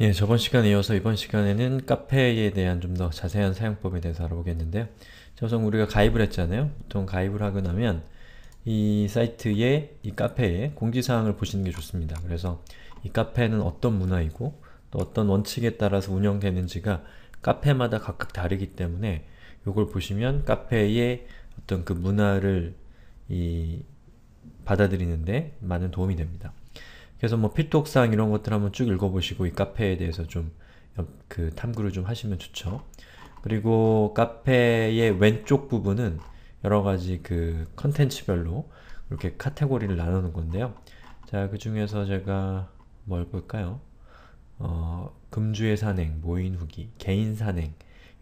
예, 저번 시간에 이어서 이번 시간에는 카페에 대한 좀 더 자세한 사용법에 대해서 알아보겠는데요. 저선 우리가 가입을 했잖아요. 보통 가입을 하고 나면 이 사이트에, 이 카페에 공지사항을 보시는 게 좋습니다. 그래서 이 카페는 어떤 문화이고 또 어떤 원칙에 따라서 운영되는지가 카페마다 각각 다르기 때문에 이걸 보시면 카페의 어떤 그 문화를 이 받아들이는데 많은 도움이 됩니다. 그래서 뭐 필독사항 이런 것들 한번 쭉 읽어보시고 이 카페에 대해서 좀 그 탐구를 좀 하시면 좋죠. 그리고 카페의 왼쪽 부분은 여러가지 그 컨텐츠별로 이렇게 카테고리를 나누는 건데요. 자, 그 중에서 제가 뭘 볼까요? 어, 금주의 산행, 모인 후기, 개인 산행,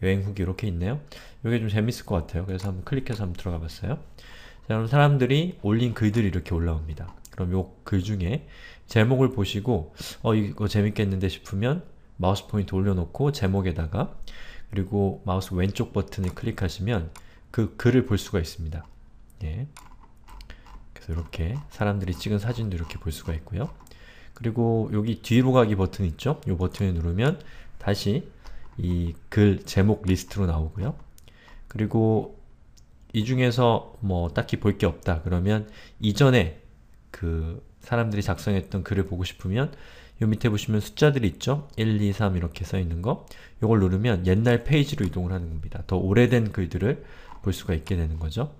여행 후기 이렇게 있네요. 이게 좀 재밌을 것 같아요. 그래서 한번 클릭해서 한번 들어가 봤어요. 자, 그럼 사람들이 올린 글들이 이렇게 올라옵니다. 그럼 요글 그 중에 제목을 보시고 어 이거 재밌겠는데 싶으면 마우스 포인트 올려놓고 제목에다가 그리고 마우스 왼쪽 버튼을 클릭하시면 그 글을 볼 수가 있습니다. 예. 그래서 이렇게 사람들이 찍은 사진도 이렇게 볼 수가 있고요. 그리고 여기 뒤로 가기 버튼 있죠? 요 버튼을 누르면 다시 이 글 제목 리스트로 나오고요. 그리고 이 중에서 뭐 딱히 볼 게 없다 그러면 이전에 그 사람들이 작성했던 글을 보고 싶으면 요 밑에 보시면 숫자들이 있죠? 1, 2, 3 이렇게 써 있는 거 요걸 누르면 옛날 페이지로 이동을 하는 겁니다. 더 오래된 글들을 볼 수가 있게 되는 거죠.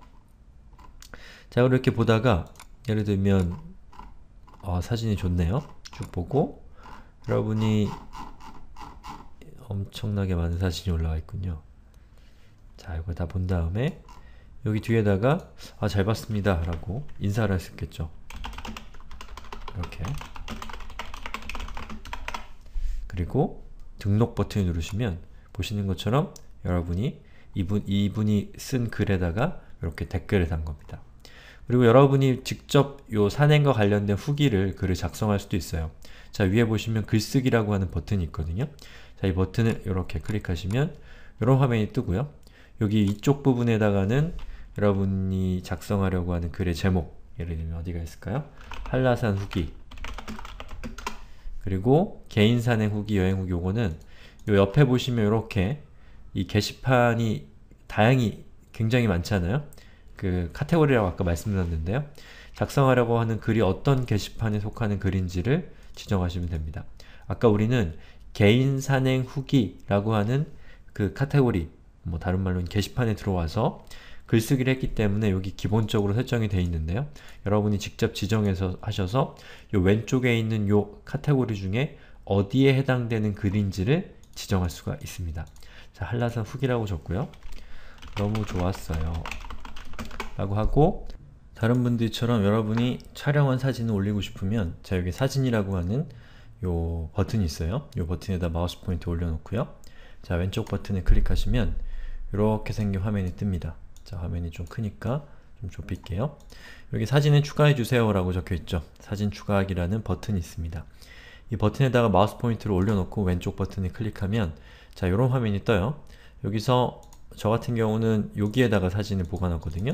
자, 이렇게 보다가 예를 들면 어, 사진이 좋네요. 쭉 보고 여러분이 엄청나게 많은 사진이 올라와 있군요. 자, 이걸다 본 다음에 여기 뒤에다가 아, 잘 봤습니다 라고 인사를 할 수 있겠죠. 이렇게 그리고 등록 버튼을 누르시면 보시는 것처럼 여러분이 이분, 이분이 쓴 글에다가 이렇게 댓글을 단 겁니다. 그리고 여러분이 직접 요 산행과 관련된 후기를 글을 작성할 수도 있어요. 자 위에 보시면 글쓰기라고 하는 버튼이 있거든요. 자이 버튼을 이렇게 클릭하시면 이런 화면이 뜨고요. 여기 이쪽 부분에다가는 여러분이 작성하려고 하는 글의 제목 예를 들면 어디가 있을까요? 한라산 후기 그리고 개인 산행 후기, 여행 후기 요거는 요 옆에 보시면 이렇게 이 게시판이 다양히 굉장히 많잖아요? 그 카테고리라고 아까 말씀드렸는데요. 작성하려고 하는 글이 어떤 게시판에 속하는 글인지를 지정하시면 됩니다. 아까 우리는 개인 산행 후기라고 하는 그 카테고리, 뭐 다른 말로는 게시판에 들어와서 글쓰기를 했기 때문에 여기 기본적으로 설정이 되어 있는데요. 여러분이 직접 지정해서 하셔서 요 왼쪽에 있는 요 카테고리 중에 어디에 해당되는 글인지를 지정할 수가 있습니다. 자, 한라산 후기라고 적고요. 너무 좋았어요. 라고 하고 다른 분들처럼 여러분이 촬영한 사진을 올리고 싶으면 자 여기 사진이라고 하는 요 버튼이 있어요. 요 버튼에다 마우스 포인트 올려놓고요. 자 왼쪽 버튼을 클릭하시면 이렇게 생긴 화면이 뜹니다. 자, 화면이 좀 크니까 좀 좁힐게요. 여기 사진을 추가해주세요 라고 적혀있죠. 사진 추가하기라는 버튼이 있습니다. 이 버튼에다가 마우스 포인트를 올려놓고 왼쪽 버튼을 클릭하면 자, 이런 화면이 떠요. 여기서 저 같은 경우는 여기에다가 사진을 보관하거든요.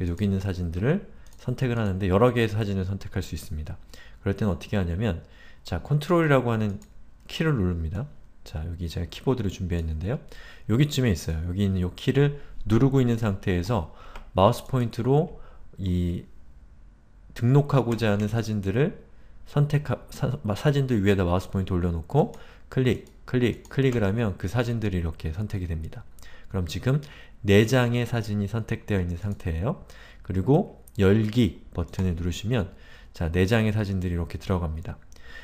여기 있는 사진들을 선택을 하는데 여러 개의 사진을 선택할 수 있습니다. 그럴 땐 어떻게 하냐면 자, 컨트롤이라고 하는 키를 누릅니다. 자 여기 제가 키보드를 준비했는데요. 여기쯤에 있어요. 여기 있는 이 키를 누르고 있는 상태에서 마우스 포인트로 이 등록하고자 하는 사진들을 선택 사진들 위에다 마우스 포인트 올려놓고 클릭, 클릭, 클릭을 하면 그 사진들이 이렇게 선택이 됩니다. 그럼 지금 4장의 사진이 선택되어 있는 상태예요. 그리고 열기 버튼을 누르시면 자, 4장의 사진들이 이렇게 들어갑니다.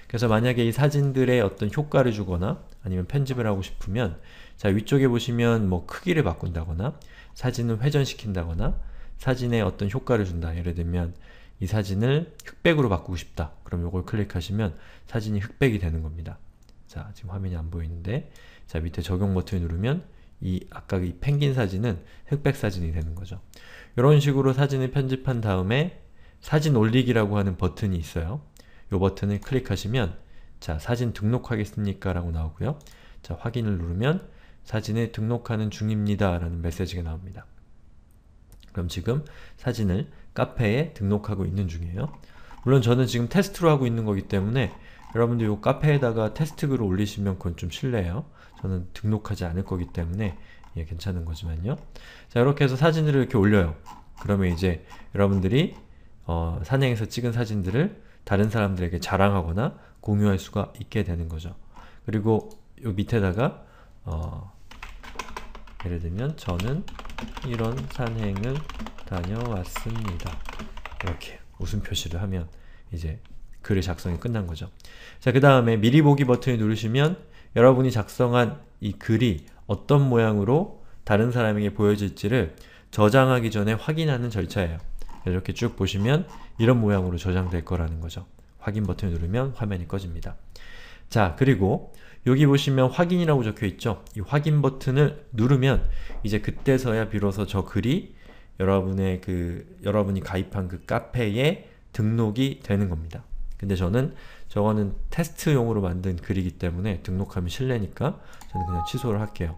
그래서 만약에 이 사진들의 어떤 효과를 주거나 아니면 편집을 하고 싶으면 자 위쪽에 보시면 뭐 크기를 바꾼다거나 사진을 회전시킨다거나 사진에 어떤 효과를 준다. 예를 들면 이 사진을 흑백으로 바꾸고 싶다. 그럼 이걸 클릭하시면 사진이 흑백이 되는 겁니다. 자, 지금 화면이 안 보이는데 자, 밑에 적용 버튼을 누르면 이 아까 이 펭귄 사진은 흑백 사진이 되는 거죠. 이런 식으로 사진을 편집한 다음에 사진 올리기라고 하는 버튼이 있어요. 이 버튼을 클릭하시면 자, 사진 등록하겠습니까? 라고 나오고요. 자, 확인을 누르면 사진에 등록하는 중입니다. 라는 메시지가 나옵니다. 그럼 지금 사진을 카페에 등록하고 있는 중이에요. 물론 저는 지금 테스트로 하고 있는 거기 때문에 여러분들 이 카페에다가 테스트 글을 올리시면 그건 좀 실례예요. 저는 등록하지 않을 거기 때문에 예, 괜찮은 거지만요. 자, 이렇게 해서 사진을 이렇게 올려요. 그러면 이제 여러분들이 어, 산행에서 찍은 사진들을 다른 사람들에게 자랑하거나 공유할 수가 있게 되는 거죠. 그리고 요 밑에다가 어, 예를 들면 저는 이런 산행을 다녀왔습니다. 이렇게 웃음 표시를 하면 이제 글의 작성이 끝난 거죠. 자, 그 다음에 미리 보기 버튼을 누르시면 여러분이 작성한 이 글이 어떤 모양으로 다른 사람에게 보여질지를 저장하기 전에 확인하는 절차예요. 이렇게 쭉 보시면 이런 모양으로 저장될 거라는 거죠. 확인 버튼을 누르면 화면이 꺼집니다. 자, 그리고 여기 보시면 확인이라고 적혀있죠? 이 확인 버튼을 누르면 이제 그때서야 비로소 저 글이 여러분의 그 여러분이 가입한 그 카페에 등록이 되는 겁니다. 근데 저는 저거는 테스트용으로 만든 글이기 때문에 등록하면 실례니까 저는 그냥 취소를 할게요.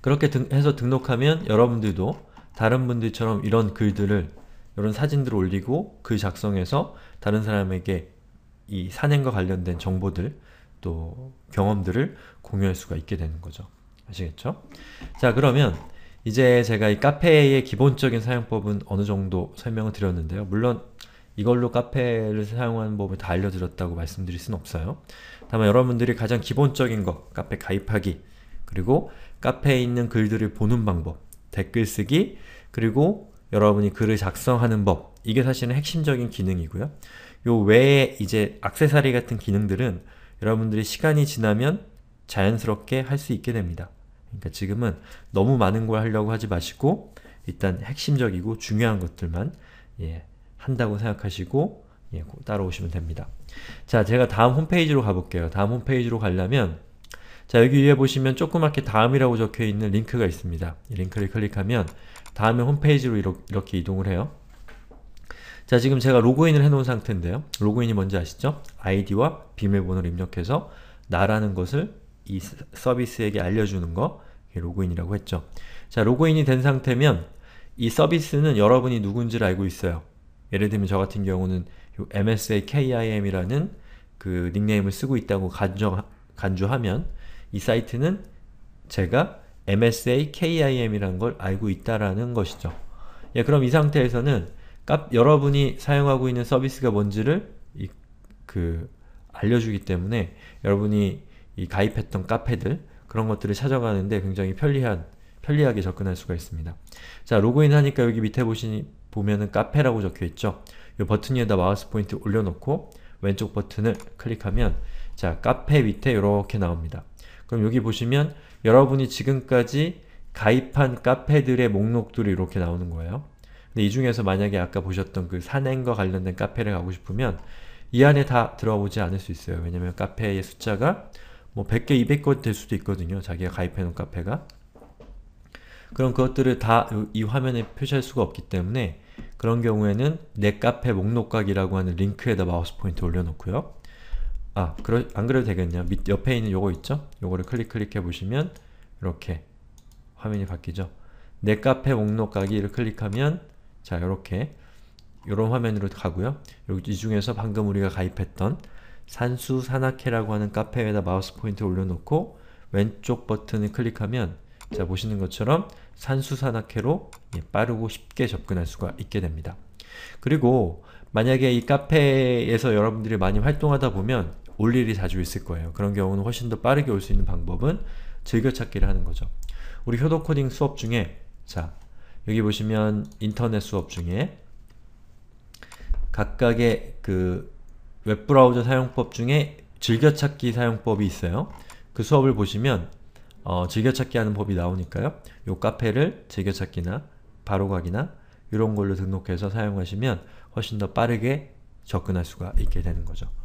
그렇게 등, 해서 등록하면 여러분들도 다른 분들처럼 이런 글들을 이런 사진들을 올리고 글 그 작성해서 다른 사람에게 이 산행과 관련된 정보들 또 경험들을 공유할 수가 있게 되는 거죠. 아시겠죠? 자 그러면 이제 제가 이 카페의 기본적인 사용법은 어느 정도 설명을 드렸는데요. 물론 이걸로 카페를 사용하는 법을 다 알려드렸다고 말씀드릴 수는 없어요. 다만 여러분들이 가장 기본적인 것, 카페 가입하기, 그리고 카페에 있는 글들을 보는 방법, 댓글 쓰기, 그리고 여러분이 글을 작성하는 법 이게 사실은 핵심적인 기능이고요. 요 외에 이제 악세사리 같은 기능들은 여러분들이 시간이 지나면 자연스럽게 할 수 있게 됩니다. 그러니까 지금은 너무 많은 걸 하려고 하지 마시고 일단 핵심적이고 중요한 것들만 예, 한다고 생각하시고 예, 따라오시면 됩니다. 자, 제가 다음 홈페이지로 가볼게요. 다음 홈페이지로 가려면 자 여기 위에 보시면 조그맣게 다음이라고 적혀있는 링크가 있습니다. 이 링크를 클릭하면 다음에 홈페이지로 이렇게 이동을 해요. 자 지금 제가 로그인을 해놓은 상태인데요. 로그인이 뭔지 아시죠? 아이디와 비밀번호를 입력해서 나라는 것을 이 서비스에게 알려주는 거 로그인이라고 했죠. 자 로그인이 된 상태면 이 서비스는 여러분이 누군지를 알고 있어요. 예를 들면 저 같은 경우는 MSA KIM이라는 그 닉네임을 쓰고 있다고 간주하면 이 사이트는 제가 MSA KIM이라는 걸 알고 있다라는 것이죠. 예, 그럼 이 상태에서는 여러분이 사용하고 있는 서비스가 뭔지를 이, 그 알려주기 때문에 여러분이 이 가입했던 카페들 그런 것들을 찾아가는데 굉장히 편리한 편리하게 접근할 수가 있습니다. 자 로그인 하니까 여기 밑에 보시니 보면은 카페라고 적혀있죠. 이 버튼 위에다 마우스 포인트 올려놓고 왼쪽 버튼을 클릭하면 자 카페 밑에 이렇게 나옵니다. 그럼 여기 보시면 여러분이 지금까지 가입한 카페들의 목록들이 이렇게 나오는 거예요. 근데 이 중에서 만약에 아까 보셨던 그 산행과 관련된 카페를 가고 싶으면 이 안에 다 들어오지 않을 수 있어요. 왜냐면 카페의 숫자가 뭐 100개, 200개 될 수도 있거든요. 자기가 가입해놓은 카페가. 그럼 그것들을 다 이 화면에 표시할 수가 없기 때문에 그런 경우에는 내 카페 목록각이라고 하는 링크에다 마우스 포인트 올려놓고요. 아, 그러, 안 그래도 되겠냐. 밑 옆에 있는 요거 있죠? 요거를 클릭 클릭해 보시면 이렇게 화면이 바뀌죠. 내 카페 목록 가기를 클릭하면 자, 이렇게 요런 화면으로 가고요. 여기 이 중에서 방금 우리가 가입했던 산수 산악회라고 하는 카페에다 마우스 포인트 올려놓고 왼쪽 버튼을 클릭하면 자 보시는 것처럼 산수 산악회로 예, 빠르고 쉽게 접근할 수가 있게 됩니다. 그리고 만약에 이 카페에서 여러분들이 많이 활동하다 보면 올 일이 자주 있을 거예요. 그런 경우는 훨씬 더 빠르게 올 수 있는 방법은 즐겨찾기를 하는 거죠. 우리 효도 코딩 수업 중에 자 여기 보시면 인터넷 수업 중에 각각의 그 웹브라우저 사용법 중에 즐겨찾기 사용법이 있어요. 그 수업을 보시면 어, 즐겨찾기 하는 법이 나오니까요. 요 카페를 즐겨찾기나 바로가기나 이런 걸로 등록해서 사용하시면 훨씬 더 빠르게 접근할 수가 있게 되는 거죠.